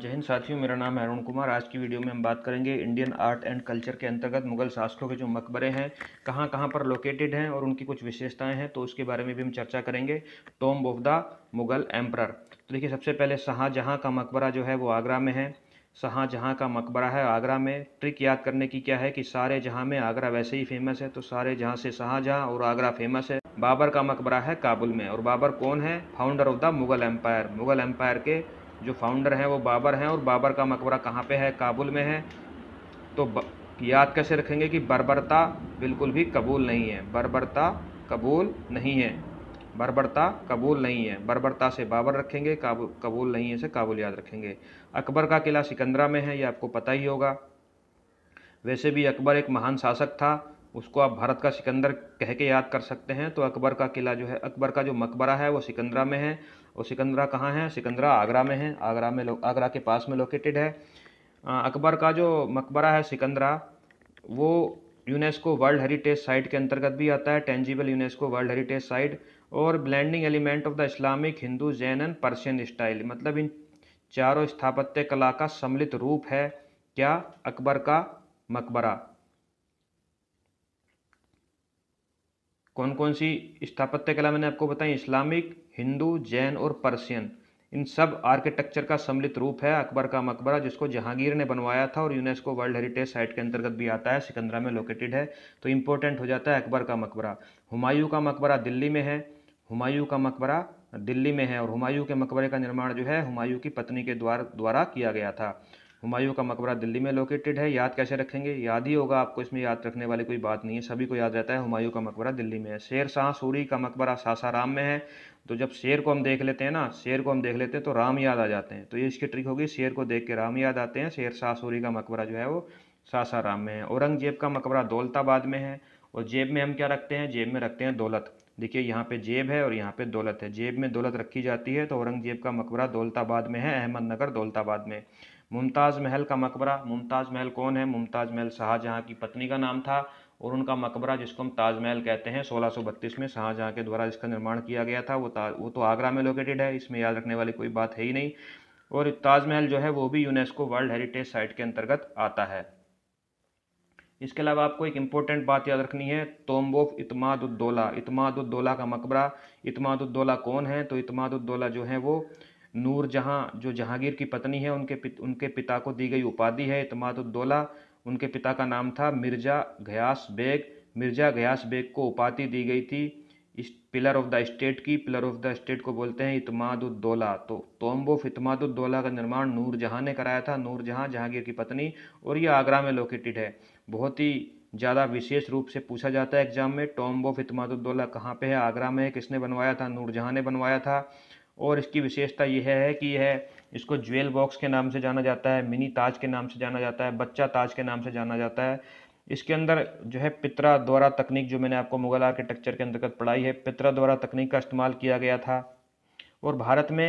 जय हिंद साथियों मेरा नाम है अरुण कुमार आज की वीडियो में हम बात करेंगे इंडियन आर्ट एंड कल्चर के अंतर्गत मुगल शासकों के जो मकबरे हैं कहाँ कहाँ पर लोकेटेड हैं और उनकी कुछ विशेषताएं हैं तो उसके बारे में भी हम चर्चा करेंगे tomb of the Mughal emperor तो देखिए सबसे पहले शाहजहाँ का मकबरा जो है वो आगरा में है शाहजहाँ का मकबरा है आगरा में ट्रिक याद करने की क्या है कि सारे जहाँ में आगरा वैसे ही फेमस है तो सारे जहाँ से शाहजहाँ और आगरा फेमस है बाबर का मकबरा है काबुल में और बाबर कौन है founder of the Mughal empire Mughal empire के जो फाउंडर हैं वो बाबर हैं और बाबर का मकबरा कहाँ पे है काबुल में है तो याद कैसे रखेंगे कि बर्बरता बिल्कुल भी कबूल नहीं है बर्बरता कबूल नहीं है बर्बरता कबूल नहीं है बर्बरता से बाबर रखेंगे काबू कबूल नहीं है से काबुल याद रखेंगे अकबर का किला सिकंदरा में है ये आपको पता ही होगा वैसे भी अकबर एक महान शासक था उसको आप भारत का सिकंदर कह के याद कर सकते हैं तो अकबर का किला जो है अकबर का जो मकबरा है वो सिकंदरा में है और सिकंदरा कहाँ है सिकंदरा आगरा में है आगरा में आगरा के पास में लोकेटेड है अकबर का जो मकबरा है सिकंदरा वो यूनेस्को वर्ल्ड हेरिटेज साइट के अंतर्गत भी आता है tangible UNESCO world heritage site और blending element of the Islamic Hindu Jain and Persian style मतलब इन चारों स्थापत्य कला का सम्मिलित रूप है क्या अकबर का मकबरा कौन कौन सी स्थापत्य कला मैंने आपको बताई इस्लामिक हिंदू जैन और पर्सियन इन सब आर्किटेक्चर का सम्मिलित रूप है अकबर का मकबरा जिसको जहांगीर ने बनवाया था और यूनेस्को वर्ल्ड हेरिटेज साइट के अंतर्गत भी आता है सिकंदरा में लोकेटेड है तो इम्पोर्टेंट हो जाता है अकबर का मकबरा हुमायूं का मकबरा दिल्ली में है हुमायूं का मकबरा दिल्ली में है और हुमायूं के मकबरे का निर्माण जो है हुमायूं की पत्नी के द्वार द्वारा किया गया था हुमायूं का मकबरा दिल्ली में लोकेटेड है याद कैसे रखेंगे याद ही होगा आपको इसमें याद रखने वाली कोई बात नहीं है सभी को याद रहता है हुमायूं का मकबरा दिल्ली में है शेर शाह सूरी का मकबरा सासाराम में है तो जब शेर को हम देख लेते हैं ना शेर को हम देख लेते हैं तो राम याद आ जाते हैं तो ये इसकी ट्रिक होगी शेर को देख के राम याद आते हैं शेर शाह सूरी का मकबरा जो है वो सासाराम में है औरंगजेब का मकबरा दौलताबाद में है और जेब में हम क्या रखते हैं जेब में रखते हैं दौलत देखिए यहाँ पे जेब है और यहाँ पे दौलत है जेब में दौलत रखी जाती है तो औरंगजेब का मकबरा दौलताबाद में है अहमदनगर दौलताबाद में मुमताज़ महल का मकबरा मुमताज़ महल कौन है मुमताज़ महल शाहजहाँ की पत्नी का नाम था और उनका मकबरा जिसको हम ताजमहल कहते हैं 1632 में शाहजहाँ के द्वारा इसका निर्माण किया गया था वो वो तो आगरा में लोकेटेड है इसमें याद रखने वाली कोई बात है ही नहीं और ताजमहल जो है वो भी यूनेस्को वर्ल्ड हेरिटेज साइट के अंतर्गत आता है इसके अलावा आपको एक इम्पोर्टेंट बात याद रखनी है तोम्बोफ ऑफ इतमादुद्दौला इतमादुद्दौला का मकबरा इतमादुद्दौला कौन है तो इतमादुद्दौला जो है वो नूरजहाँ जो जहांगीर की पत्नी है उनके पित, उनके पिता को दी गई उपाधि है इतमादुद्दौला उनके पिता का नाम था मिर्जा घयास बेग मिर्जा घयास बेग को उपाधि दी गई थी इस पिलर ऑफ द स्टेट की पिलर ऑफ द स्टेट को बोलते हैं इतमादुद्दौला तो तोम्बो इतमादुद्दौला का निर्माण नूरजहाँ ने कराया था नूरजहाँ जहांगीर की पत्नी और ये आगरा में लोकेटेड है बहुत ही ज़्यादा विशेष रूप से पूछा जाता है एग्जाम में टॉम्ब ऑफ इतमादुद्दौला कहाँ पे है आगरा में है किसने बनवाया था नूरजहाँ ने बनवाया था और इसकी विशेषता यह है कि यह इसको ज्वेल बॉक्स के नाम से जाना जाता है मिनी ताज के नाम से जाना जाता है बच्चा ताज के नाम से जाना जाता है इसके अंदर जो है पित्रा द्वारा तकनीक जो मैंने आपको मुगल आर्किटेक्चर के अंतर्गत पढ़ाई है पित्रा द्वारा तकनीक का इस्तेमाल किया गया था और भारत में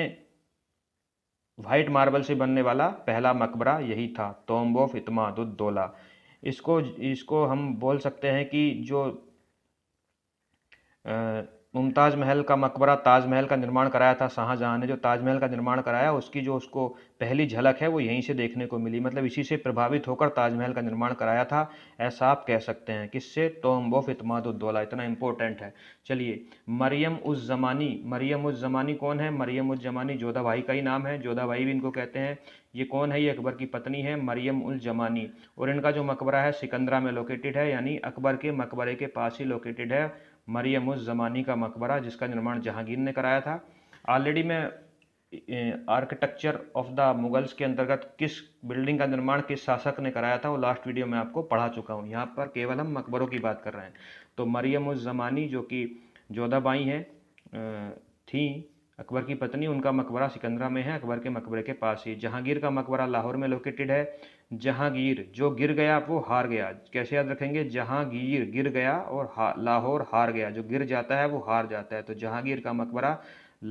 वाइट मार्बल से बनने वाला पहला मकबरा यही था तोम्ब ऑफ इतमादुद्दोला इसको इसको हम बोल सकते हैं कि जो आ, मुमताज़ महल का मकबरा ताजमहल का निर्माण कराया था शाहजहाँ ने जो ताजमहल का निर्माण कराया उसकी जो उसको पहली झलक है वो यहीं से देखने को मिली मतलब इसी से प्रभावित होकर ताजमहल का निर्माण कराया था ऐसा आप कह सकते हैं किससे टोम वोफ इतमादुद्दौला इतना इंपॉर्टेंट है चलिए मरियम उस ज़मानी मरियम उस ज़मानी कौन है मरियम उस ज़मानी जोधा भाई का ही नाम है जोधा भाई भी इनको कहते हैं ये कौन है ये अकबर की पत्नी है मरियम उल जमानी और इनका जो मकबरा है सिकंदरा में लोकेटेड है यानी अकबर के मकबरे के पास ही लोकेटेड है मरियम ज़मानी का मकबरा जिसका निर्माण जहांगीर ने कराया था ऑलरेडी मैं आर्किटेक्चर ऑफ द मुगल्स के अंतर्गत किस बिल्डिंग का निर्माण किस शासक ने कराया था वो लास्ट वीडियो में आपको पढ़ा चुका हूँ यहाँ पर केवल हम मकबरों की बात कर रहे हैं तो मरियम उस ज़मानी जो कि जोधाबाई हैं थी अकबर की पत्नी उनका मकबरा सिकंदरा में है अकबर के मकबरे के पास ही जहांगीर का मकबरा लाहौर में लोकेटेड है जहांगीर जो गिर गया वो हार गया कैसे याद रखेंगे जहांगीर गिर गया और हा, लाहौर हार गया जो गिर जाता है वो हार जाता है तो जहांगीर का मकबरा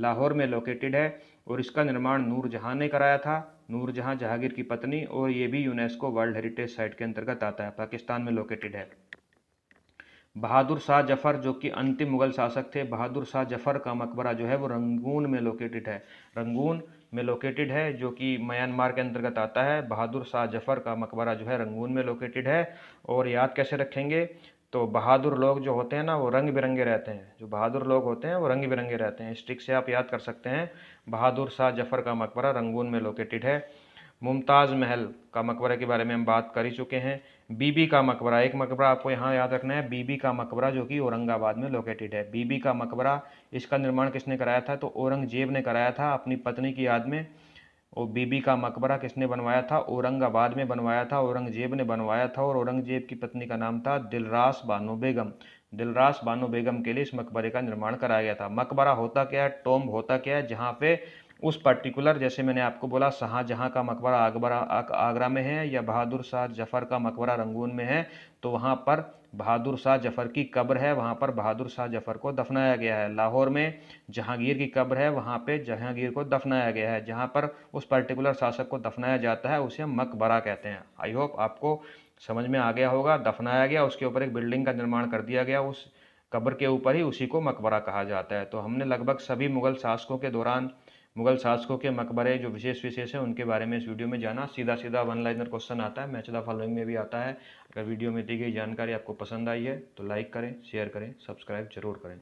लाहौर में लोकेटेड है और इसका निर्माण नूर जहाँ ने कराया था नूर जहाँ जहांगीर की पत्नी और ये भी यूनेस्को वर्ल्ड हेरिटेज साइट के अंतर्गत आता है पाकिस्तान में लोकेटेड है बहादुर शाह जफर जो कि अंतिम मुगल शासक थे बहादुर शाह जफर का मकबरा जो है वो रंगून में लोकेटेड है रंगून में लोकेटेड है जो कि म्यांमार के अंतर्गत आता है बहादुर शाह जफर का मकबरा जो है रंगून में लोकेटेड है और याद कैसे रखेंगे तो बहादुर लोग जो होते हैं ना वो रंग बिरंगे रहते हैं जो बहादुर लोग होते हैं वो रंग बिरंगे रहते हैं इस ट्रिक से आप याद कर सकते हैं बहादुर शाह जफर का मकबरा रंगून में लोकेटेड है मुमताज़ महल का मकबरा के बारे में हम बात कर ही चुके हैं बीबी का मकबरा एक मकबरा आपको यहाँ याद रखना है बीबी का मकबरा जो कि औरंगाबाद में लोकेटेड है बीबी का मकबरा इसका निर्माण किसने कराया था तो औरंगजेब ने कराया था अपनी पत्नी की याद में और बीबी का मकबरा किसने बनवाया था औरंगाबाद में बनवाया था औरंगजेब ने बनवाया था और औरंगजेब की पत्नी का नाम था दिलरास बानो बेगम दिलरास बानो बेगम के लिए इस मकबरे का निर्माण कराया गया था मकबरा होता क्या है टोम्ब होता क्या है जहाँ पे उस पर्टिकुलर जैसे मैंने आपको बोला शाहजहाँ का मकबरा आगबरा आगरा में है या बहादुर शाह जफ़र का मकबरा रंगून में है तो वहाँ पर बहादुर शाह जफ़र की कब्र है वहाँ पर बहादुर शाह जफ़र को दफनाया गया है लाहौर में जहांगीर की कब्र है वहाँ पे जहांगीर को दफनाया गया है जहाँ पर उस पर्टिकुलर शासक को दफनाया जाता है उसे मकबरा कहते हैं आई होप आपको समझ में आ गया होगा दफनाया गया उसके ऊपर एक बिल्डिंग का निर्माण कर दिया गया उस कब्र के ऊपर ही उसी को मकबरा कहा जाता है तो हमने लगभग सभी मुग़ल शासकों के दौरान मुगल शासकों के मकबरे जो विशेष विशेष है उनके बारे में इस वीडियो में जाना सीधा सीधा वन लाइनर क्वेश्चन आता है मैच द फॉलोइंग में भी आता है अगर वीडियो में दी गई जानकारी आपको पसंद आई है तो लाइक करें शेयर करें सब्सक्राइब जरूर करें